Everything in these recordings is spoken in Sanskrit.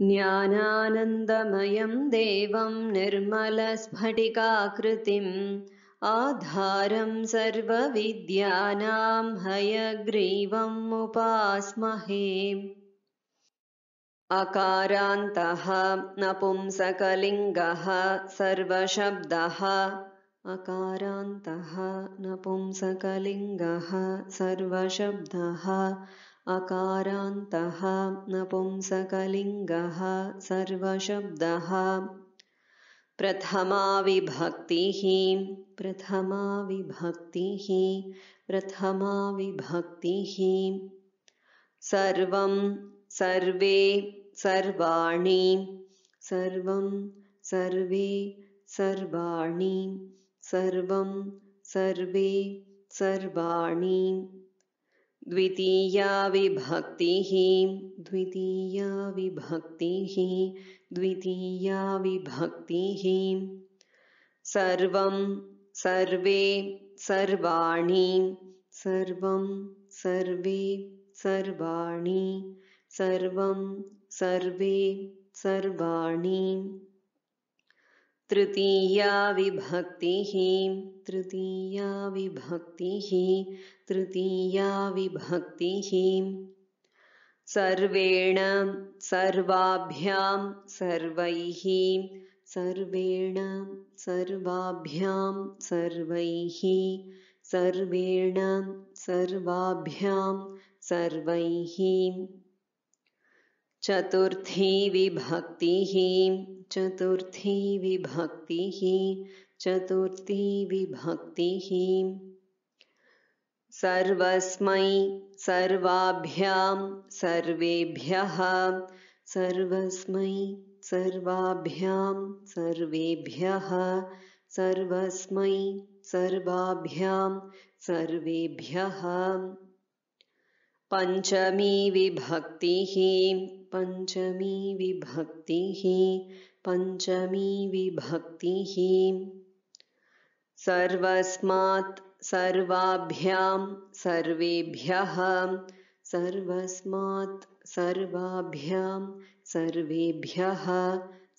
ज्ञानानन्दमयं देवं निर्मलस्फटिकाकृतिम् आधारं सर्वविद्यानां उपास्महे अकारान्तः नपुंसकलिङ्गः सर्वशब्दः अकारान्तः नपुंसकलिङ्गः सर्वशब्दः अकारान्तः नपुंसकलिङ्गः सर्वशब्दः प्रथमाविभक्तिः प्रथमाविभक्तिः प्रथमाविभक्तिः सर्वं सर्वे सर्वाणि सर्वं सर्वे सर्वाणि सर्वं सर्वे सर्वाणि द्वितीया विभक्तिः द्वितीया विभक्तिः द्वितीया विभक्तिः सर्वं सर्वे सर्वाणि सर्वं सर्वे सर्वाणि सर्वं सर्वे सर्वाणि तृतीया विभक्तिः तृतीया विभक्तिः तृतीया विभक्तिः सर्वेण सर्वाभ्यां सर्वैः सर्वेण सर्वाभ्यां सर्वैः सर्वेण सर्वाभ्यां सर्वैः चतुर्थी विभक्ति ही चतुर्थी विभक्ति ही चतुर्थी विभक्ति ही सर्वस्मै सर्वाभ्याम सर्वेभ्यः सर्वस्मै सर्वाभ्याम सर्वेभ्यः सर्वस्मै सर्वाभ्याम, सर्वेभ्यः पंचमी विभक्ति ही पंचमी विभक्ति ही पंचमी विभक्ति ही सर्वस्मात् सर्वाभ्यां सर्वेभ्यः सर्वस्मात् सर्वाभ्यां सर्वेभ्यः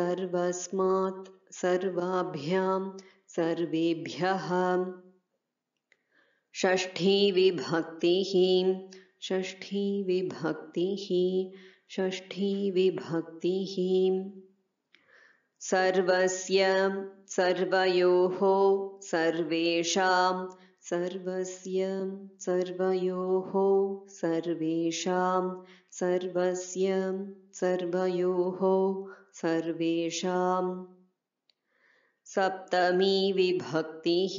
सर्वस्मात् सर्वाभ्यां सर्वेभ्यः षष्ठी विभक्ति ही षष्ठी विभक्तिः षष्ठी विभक्तिः सर्वस्य सर्वयोः सर्वेषां सर्वस्य सर्वयोः सर्वेषां सर्वस्य सर्वयोः सप्तमी विभक्तिः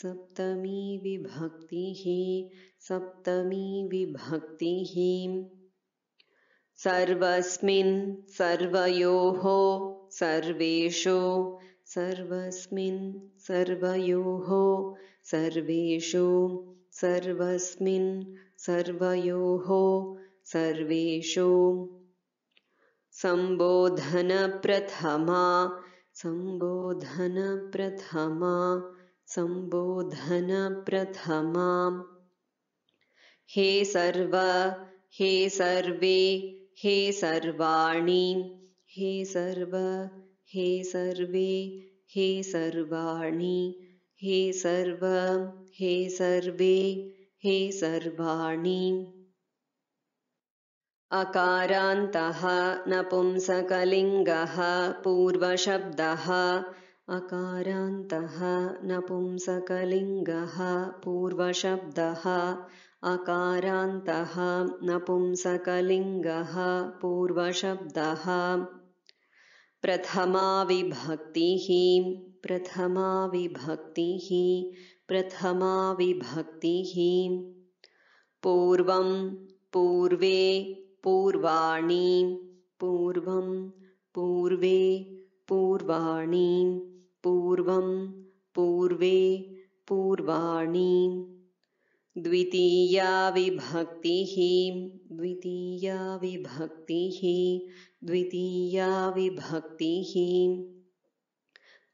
सप्तमी विभक्तिः सप्तमी विभक्तिः सर्वस्मिन् सर्वयोः सर्वेषु सर्वस्मिन् सर्वयोः सर्वेषु सर्वस्मिन् सर्वयोः सर्वेषु सम्बोधनप्रथमा सम्बोधनप्रथमा सम्बोधनप्रथमा हे सर्व हे सर्वे हे सर्वाणि हे सर्व हे सर्वे हे सर्वाणि हे सर्व हे सर्वे हे सर्वाणि अकारान्तः नपुंसकलिङ्गः पूर्वशब्दः अकारान्तः नपुंसकलिङ्गः पूर्वशब्दः अकारान्तः नपुंसकलिङ्गः पूर्वशब्दः प्रथमाविभक्तिः प्रथमाविभक्तिः प्रथमाविभक्तिः पूर्वं पूर्वे पूर्वाणि पूर्वं पूर्वे पूर्वाणि पूर्वं पूर्वे पूर्वाणि द्वितीया विभक्तिः द्वितीया विभक्तिः द्वितीया विभक्तिः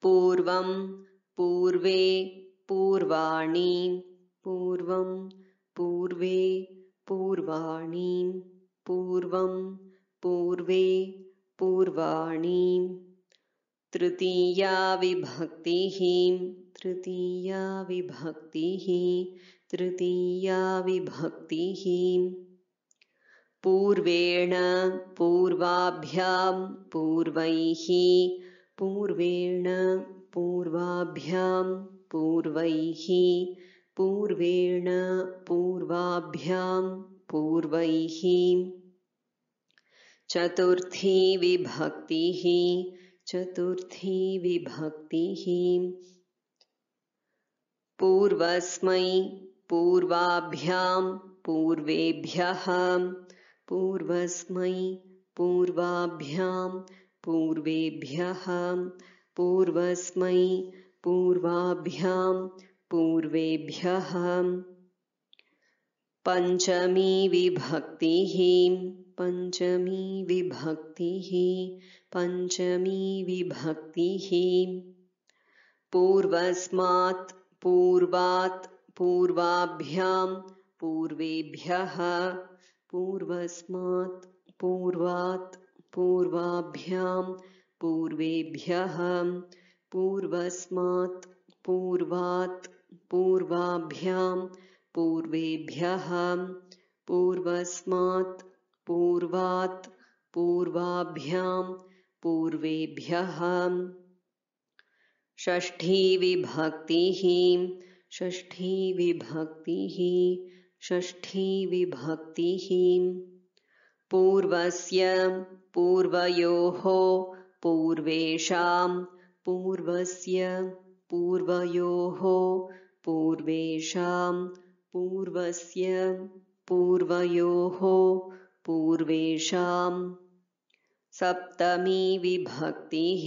पूर्वं पूर्वे पूर्वाणि पूर्वं पूर्वे पूर्वाणि पूर्वं पूर्वे पूर्वाणि तृतीया विभक्तिः तृतीया विभक्तिः तृतीया विभक्तिः पूर्वेण पूर्वाभ्यां पूर्वैः पूर्वेण पूर्वाभ्यां पूर्वैः पूर्वेण पूर्वाभ्यां पूर्वैः चतुर्थी विभक्तिः चतुर्थी विभक्तिः पूर्वस्मै पूर्वाभ्यां पूर्वेभ्यः पूर्वस्मै पूर्वाभ्यां पूर्वेभ्यः पूर्वस्मै पूर्वाभ्यां पूर्वेभ्यः पञ्चमी विभक्तिः पञ्चमी विभक्तिः पञ्चमी विभक्तिः पूर्वस्मात् पूर्वात् पूर्वाभ्याम पूर्वेभ्य पूर्वस्मात् पूर्वात् पूर्वाभ्याम पूर्वेभ्य पूर्वस्मात् पूर्वात् पूर्वाभ्याम पूर्वेभ्य पूर्वस्मात् पूर्वात् पूर्वाभ्याम पूर्वेभ्य षष्ठी विभक्तिः षष्ठी विभक्तिः षष्ठी विभक्तिः पूर्वस्य पूर्वयोः पूर्वेषाम् पूर्वस्य पूर्वयोः पूर्वेषाम् पूर्वस्य पूर्वयोः पूर्वेषाम् सप्तमी विभक्तिः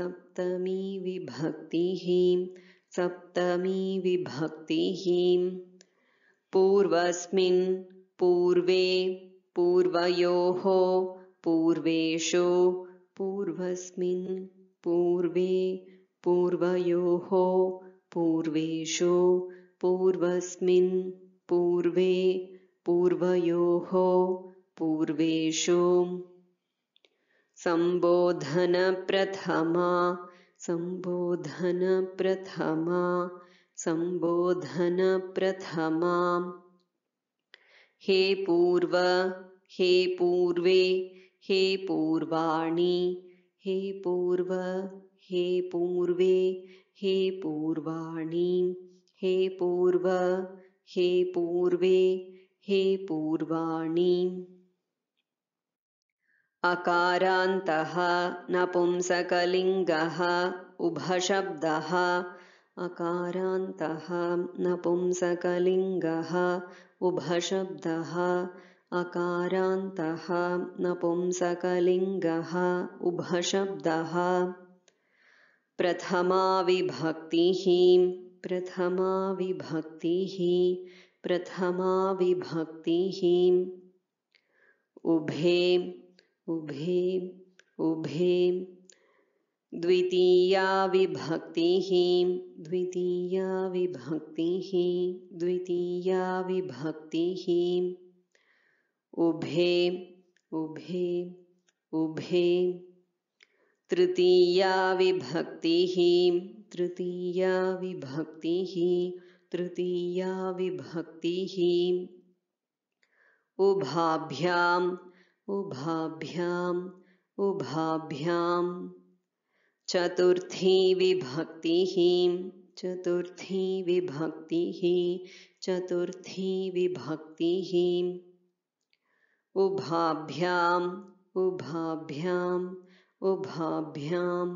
सप्तमी विभक्तिः सप्तमी विभक्तिः पूर्वस्मिन् पूर्वे पूर्वयोः पूर्वेषु पूर्वस्मिन् पूर्वे पूर्वयोः पूर्वेषु पूर्वस्मिन् पूर्वे पूर्वयोः पूर्वेषु सम्बोधनप्रथमा संबोधन प्रथमा संबोधन प्रथमा हे पूर्व हे पूर्वे हे पूर्वाणी हे पूर्व हे पूर्वे हे पूर्वाणी हे पूर्व हे पूर्वे हे पूर्वाणी अकारान्तः नपुंसकलिङ्गः उभशब्दः अकारान्तः नपुंसकलिङ्गः उभशब्दः अकारान्तः नपुंसकलिङ्गः उभशब्दः प्रथमाविभक्तिः प्रथमाविभक्तिः प्रथमा विभक्तिः उभे उभे उभे द्वितीया विभक्ति द्वितीया विभक्ति द्वितीया विभक्ति उभे उभे उभे तृतीया विभक्ति तृतीया विभक्ति तृतीया विभक्ति उभाभ्याम उभाभ्याम उभाभ्याम चतुर्थी विभक्ति ही चतुर्थी विभक्ति ही चतुर्थी विभक्ति ही उभाभ्याम उभाभ्याम विभक्तिः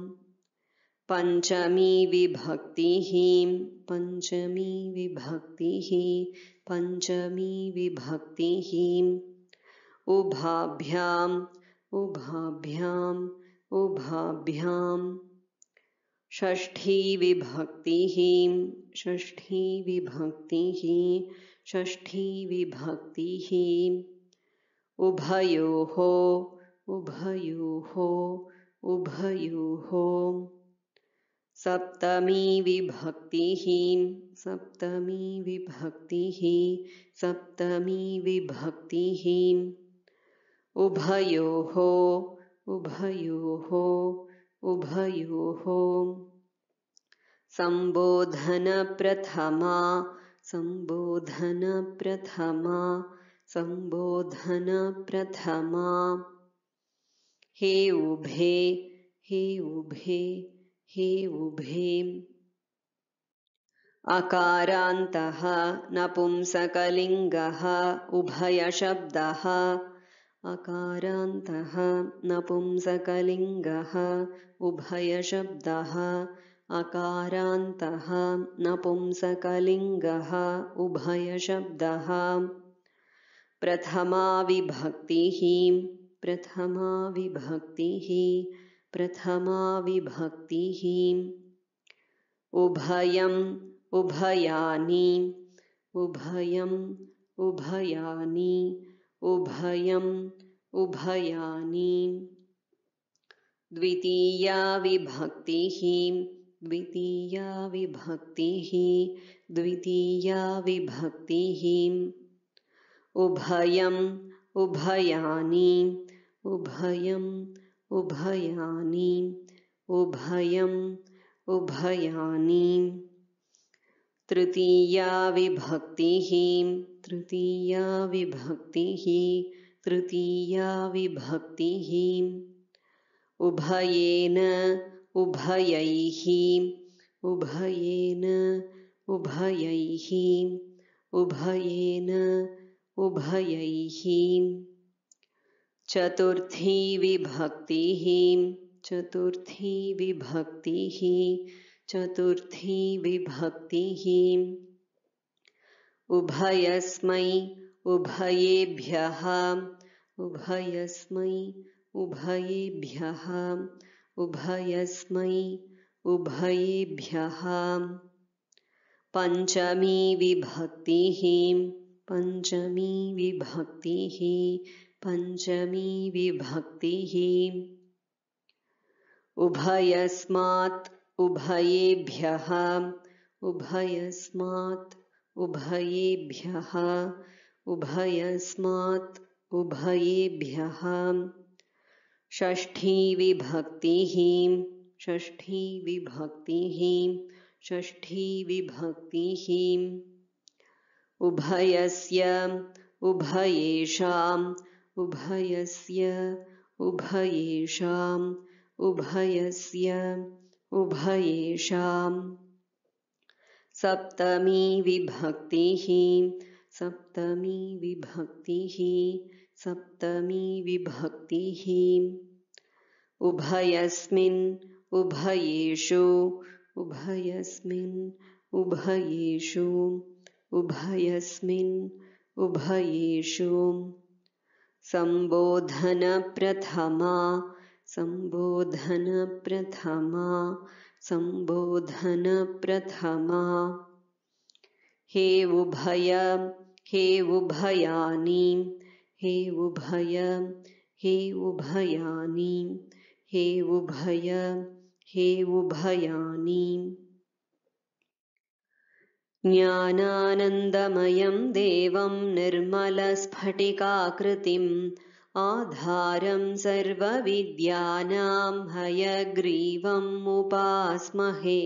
पंचमी विभक्ति ही पंचमी विभक्ति ही, पंचमी विभक्ति ही उभाभ्याम उभाभ्याम उभाभ्याम षष्ठी विभक्ति षष्ठी विभक्ति षष्ठी विभक्ति हो उभयो हो सप्तमी विभक्ति सप्तमी विभक्ति सप्तमी विभक्ति उभयोः उभयोः उभयोः सम्बोधनप्रथमा सम्बोधनप्रथमा सम्बोधनप्रथमा हे उभे हे उभे हे उभे अकारान्तः नपुंसकलिङ्गः उभयशब्दः अकारान्तः नपुंसकलिङ्गः उभयशब्दः अकारान्तः नपुंसकलिङ्गः उभयशब्दः प्रथमाविभक्तिः प्रथमाविभक्तिः प्रथमा विभक्तिः उभयम् उभयानि उभयम् उभयानि उभयम् उभयानि द्वितीया विभक्तिः द्वितीया विभक्तिः द्वितीया विभक्तिः उभयम् उभयानि उभयम् उभयानि उभयम् उभयानि तृतीया विभक्तिः तृतीया विभक्ति ही तृतीया विभक्ति ही उभयेन उभयैः उभयेन उभयैः उभयेन उभयैः चतुर्थी विभक्तिः चतुर्थी विभक्तिः चतुर्थी विभक्तिः उभयस्मै उभयेभ्यः उभयस्मै उभयेभ्यः उभयस्मै उभयेभ्यः पञ्चमी विभक्तिः पञ्चमी विभक्तिः पञ्चमी विभक्तिः उभयस्मात् उभयेभ्यः उभयस्मात् उभयेभ्यः उभयस्मात् उभयेभ्यः षष्ठी विभक्तिः षष्ठी विभक्तिः षष्ठी विभक्तिः उभयस्य उभयेषाम् उभयस्य उभयेषाम् उभयस्य उभयेषाम् सप्तमी विभक्ति सप्तमी विभक्ति सप्तमी विभक्ति उभयस्मिन् उभयेषु उभयस्मिन् उभयेषु उभयस्मिन् उभयेषु सम्बोधनप्रथमा सम्बोधनप्रथमा सम्बोधनप्रथमा हे उभय हे उुभयानि हे उभय हे उभयानि हे उभय हे उभयानि ज्ञानानन्दमयं देवं निर्मलस्फटिकाकृतिम् आधारं सर्वविद्यानां हयग्रीवमुपास्महे